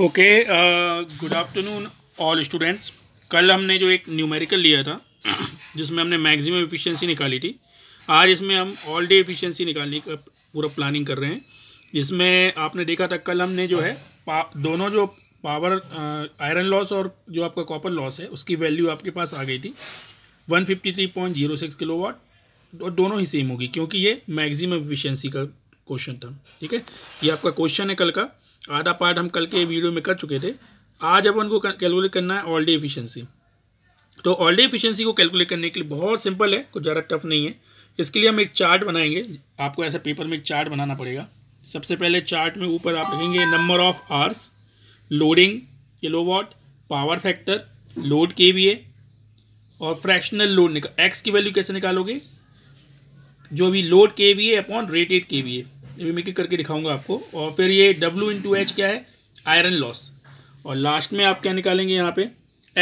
okay good afternoon all students कल हमने जो एक न्यूमेरिकल लिया था जिसमें हमने मैक्सिमम एफिशिएंसी निकाली थी आज इसमें हम ऑल डे एफिशिएंसी निकालने का पूरा प्लानिंग कर रहे हैं जिसमें आपने देखा था कल हमने जो है दोनों जो पावर आयरन लॉस और जो आपका कॉपर लॉस है उसकी वैल्यू आपके पास आ गई थी किलो किलोवाट और दोनों ही सेम होगी क्योंकि ये मैक्सिमम एफिशिएंसी का क्वेश्चन था ठीक है ये आपका क्वेश्चन है कल का आधा पार्ट हम कल के वीडियो में कर चुके थे आज अपन को कैलकुलेट करना है ऑल डे एफिशिएंसी तो ऑल डे एफिशिएंसी को कैलकुलेट करने के लिए बहुत सिंपल है कुछ ज़्यादा टफ नहीं है इसके लिए हम एक चार्ट बनाएंगे आपको ऐसा पेपर में एक चार्ट बनाना पड़ेगा सबसे पहले चार्ट में ऊपर आप लिखेंगे number of hours loading watt power factor load के और फ्रैक्शनल लोड निकाल एक्स की वैल्यू कैसे निकालोगे जो अभी load K V A upon rated K V A ये भी मैं करके दिखाऊंगा आपको और फिर ये डब्ल्यू इंटू एच क्या है आयरन लॉस और लास्ट में आप क्या निकालेंगे यहाँ पे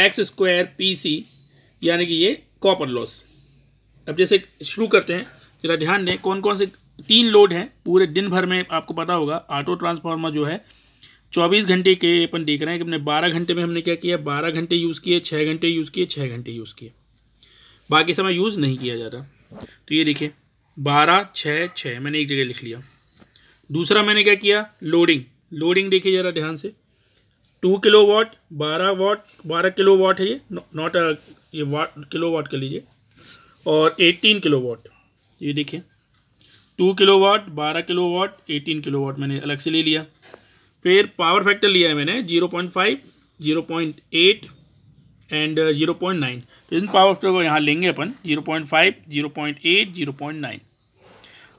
एक्स स्क्वायर पी सी यानी कि ये कॉपर लॉस अब जैसे शुरू करते हैं जरा ध्यान दें कौन कौन से तीन लोड हैं पूरे दिन भर में आपको पता होगा ऑटो ट्रांसफार्मर जो है चौबीस घंटे के अपन देख रहे हैं कि अपने बारह घंटे में हमने क्या किया बारह घंटे यूज़ किए छः घंटे यूज़ किए छः घंटे यूज़ किए बाकी समय यूज़ नहीं किया जाता तो ये देखिए बारह छः छः मैंने एक जगह लिख लिया दूसरा मैंने क्या किया लोडिंग लोडिंग देखिए ज़रा ध्यान से टू किलो वाट बारह वाट बारह किलो वाट है ये नॉट ये वाट किलो वाट कर लीजिए और एटीन किलो वाट ये देखिए टू किलो वाट बारह kilowatt eighteen kilowatt मैंने अलग से ले लिया फिर पावर फैक्टर लिया है मैंने zero point five zero point eight and zero point nine तो इन पावर फैक्टर को यहाँ लेंगे अपन zero point five zero point eight zero point nine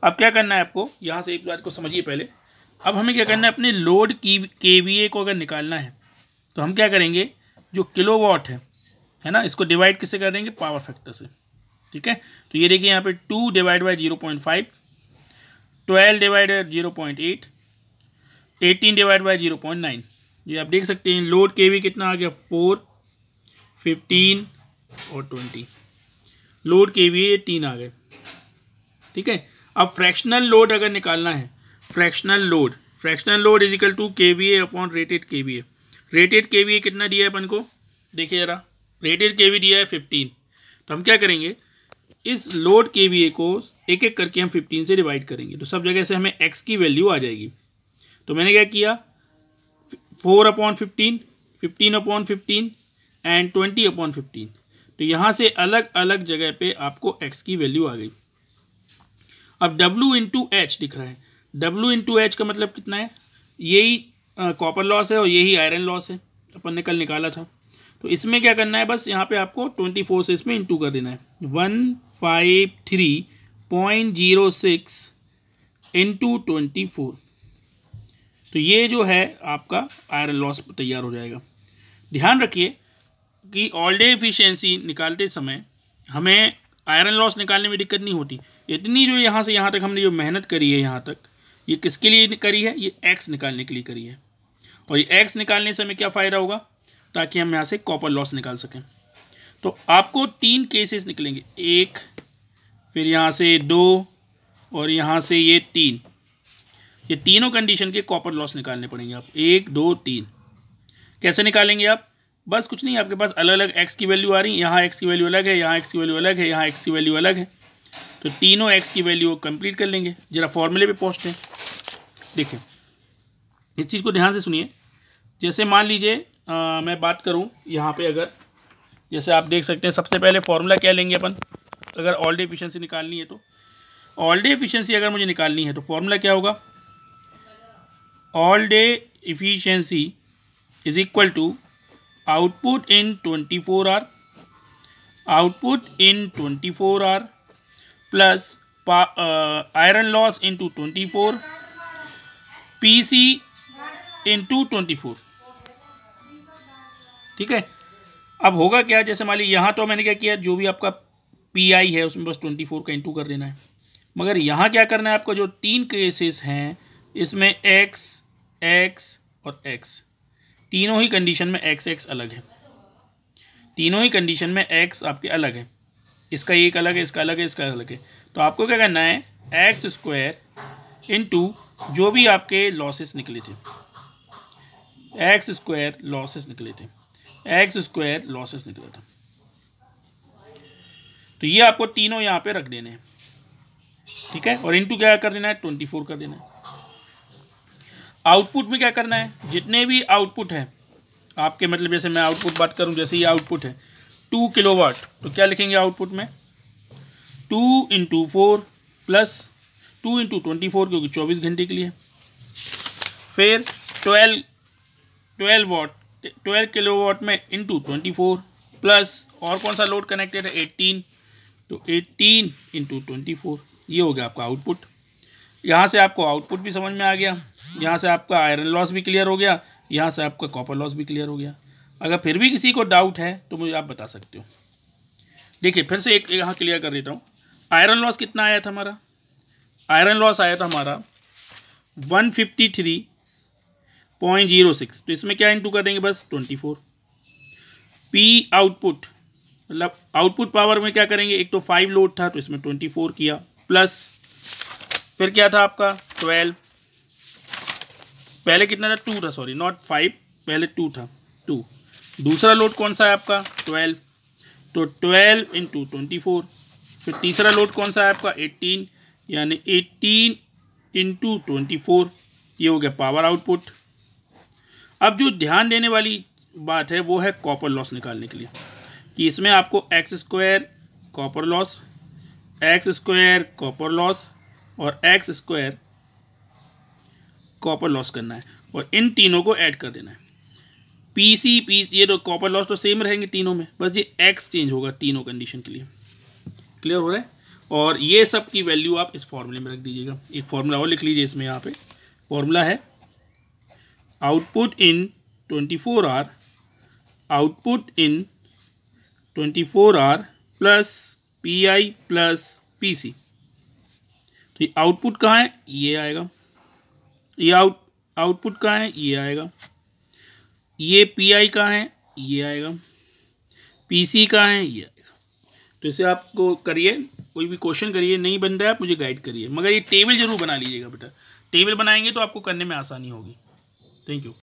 अब क्या करना है आपको यहाँ से एक बात को समझिए पहले अब हमें क्या करना है अपने लोड की के वी ए को अगर निकालना है तो हम क्या करेंगे जो किलो वॉट है है ना इसको डिवाइड किससे कर देंगे पावर फैक्टर से ठीक है तो ये देखिए यहाँ पर two divide by zero point five twelve divide zero point eight eighteen divide by zero point nine ये आप देख सकते हैं लोड के वी कितना आ गया फोर फिफ्टीन और ट्वेंटी लोड के वी तीन आ गए ठीक है अब फ्रैक्शनल लोड अगर निकालना है fractional load fractional load is equal to K V A upon rated K V A rated K V A कितना दिया है अपन को देखिए जरा रेटेड के वी दिया है फिफ्टीन तो हम क्या करेंगे इस लोड के वी ए को एक एक करके हम फिफ्टीन से डिवाइड करेंगे तो सब जगह से हमें एक्स की वैल्यू आ जाएगी तो मैंने क्या किया four upon fifteen fifteen upon fifteen and twenty upon fifteen तो यहाँ से अलग अलग जगह पे आपको एक्स की वैल्यू आ गई अब डब्लू इंटू एच दिख रहा है डब्लू इंटू एच का मतलब कितना है यही कॉपर लॉस है और यही आयरन लॉस है अपन ने कल निकाला था तो इसमें क्या करना है बस यहाँ पे आपको ट्वेंटी फोर से इसमें इंटू कर देना है one five three point zero six into twenty four तो ये जो है आपका आयरन लॉस तैयार हो जाएगा ध्यान रखिए कि ऑल डे एफिशिएंसी निकालते समय हमें आयरन लॉस निकालने में दिक्कत नहीं होती इतनी जो यहाँ से यहाँ तक हमने जो मेहनत करी है यहाँ तक ये किसके लिए करी है ये एक्स निकालने के लिए करी है और ये एक्स निकालने समय क्या फ़ायदा होगा ताकि हम यहाँ से कॉपर लॉस निकाल सकें तो आपको तीन केसेस निकलेंगे एक फिर यहाँ से दो और यहाँ से ये तीन ये तीनों कंडीशन के कॉपर लॉस निकालने पड़ेंगे आप एक दो तीन कैसे निकालेंगे आप बस कुछ नहीं आपके पास अलग अलग एक्स की वैल्यू आ रही है यहाँ एक्स की वैल्यू अलग है यहाँ एक्स की वैल्यू अलग है यहाँ एक्स की वैल्यू अलग है तो तीनों एक्स की वैल्यू कंप्लीट कर लेंगे जरा फॉर्मूले पे पहुँचते हैं देखिए इस चीज़ को ध्यान से सुनिए जैसे मान लीजिए मैं बात करूँ यहाँ पर अगर जैसे आप देख सकते हैं सबसे पहले फार्मूला क्या लेंगे अपन तो अगर ऑल डे एफिशिएंसी निकालनी है तो ऑल डे एफिशिएंसी अगर मुझे निकालनी है तो फार्मूला क्या होगा all day efficiency is equal to output in 24 hour output in 24 hour plus uh, iron loss into 24 pc into 24 ठीक है अब होगा क्या जैसे मान लीजिए यहाँ तो मैंने क्या किया जो भी आपका पी आई है उसमें बस ट्वेंटी फोर का इंटू कर देना है मगर यहाँ क्या करना है आपका जो तीन केसेस हैं इसमें एक्स एक्स और एक्स तीनों ही कंडीशन में एक्स एक्स अलग है तीनों ही कंडीशन में एक्स आपके अलग है इसका एक अलग है इसका अलग है इसका अलग है तो आपको क्या करना है एक्स स्क्वायर इंटू जो भी आपके लॉसेस निकले थे एक्स स्क्वायर लॉसेस निकले थे एक्स स्क्वायर लॉसेस निकले थे तो ये आपको तीनों यहाँ पे रख देने हैं ठीक है और इंटू क्या कर देना है ट्वेंटी फोर कर देना है आउटपुट में क्या करना है जितने भी आउटपुट हैं आपके मतलब जैसे मैं आउटपुट बात करूं जैसे ये आउटपुट है टू किलो वाट तो क्या लिखेंगे आउटपुट में two into four plus two into twenty four क्योंकि चौबीस घंटे के लिए फिर twelve twelve watt twelve kilowatt में इंटू ट्वेंटी फोर प्लस और कौन सा लोड कनेक्टेड है एट्टीन तो एट्टीन इंटू ट्वेंटी फोर ये हो गया आपका आउटपुट यहाँ से आपको आउटपुट भी समझ में आ गया यहाँ से आपका आयरन लॉस भी क्लियर हो गया यहाँ से आपका कॉपर लॉस भी क्लियर हो गया अगर फिर भी किसी को डाउट है तो मुझे आप बता सकते हो देखिए फिर से एक यहाँ क्लियर कर देता हूँ आयरन लॉस कितना आया था हमारा आयरन लॉस आया था हमारा one fifty three point zero six तो इसमें क्या इंटू कर देंगे बस ट्वेंटी फोर पी आउटपुट मतलब आउटपुट पावर में क्या करेंगे एक तो फाइव लोड था तो इसमें ट्वेंटी फोर किया प्लस फिर क्या था आपका ट्वेल्व पहले कितना था टू था सॉरी नॉट फाइव पहले टू था टू दूसरा लोड कौन सा है आपका ट्वेल्व तो ट्वेल्व इंटू ट्वेंटी फोर फिर तीसरा लोड कौन सा है आपका एट्टीन यानी एट्टीन इंटू ट्वेंटी फोर ये हो गया पावर आउटपुट अब जो ध्यान देने वाली बात है वो है कॉपर लॉस निकालने के लिए कि इसमें आपको x square copper loss x square copper loss और एक्स स्क्वायर कॉपर लॉस करना है और इन तीनों को ऐड कर देना है पी सी पी ये तो कॉपर लॉस तो सेम रहेंगे तीनों में बस ये एक्स चेंज होगा तीनों कंडीशन के लिए क्लियर हो रहा है और ये सब की वैल्यू आप इस फॉर्मूले में रख दीजिएगा एक फार्मूला और लिख लीजिए इसमें यहाँ पे फार्मूला है output in twenty four R output in twenty four R plus P I plus P C तो ये आउटपुट कहाँ है ये आएगा ये आउट आउटपुट का है ये आएगा ये पी आई का है ये आएगा पी सी का है ये आएगा तो इसे आपको करिए कोई भी क्वेश्चन करिए नहीं बन रहा है आप मुझे गाइड करिए मगर ये टेबल जरूर बना लीजिएगा बेटा टेबल बनाएंगे तो आपको करने में आसानी होगी थैंक यू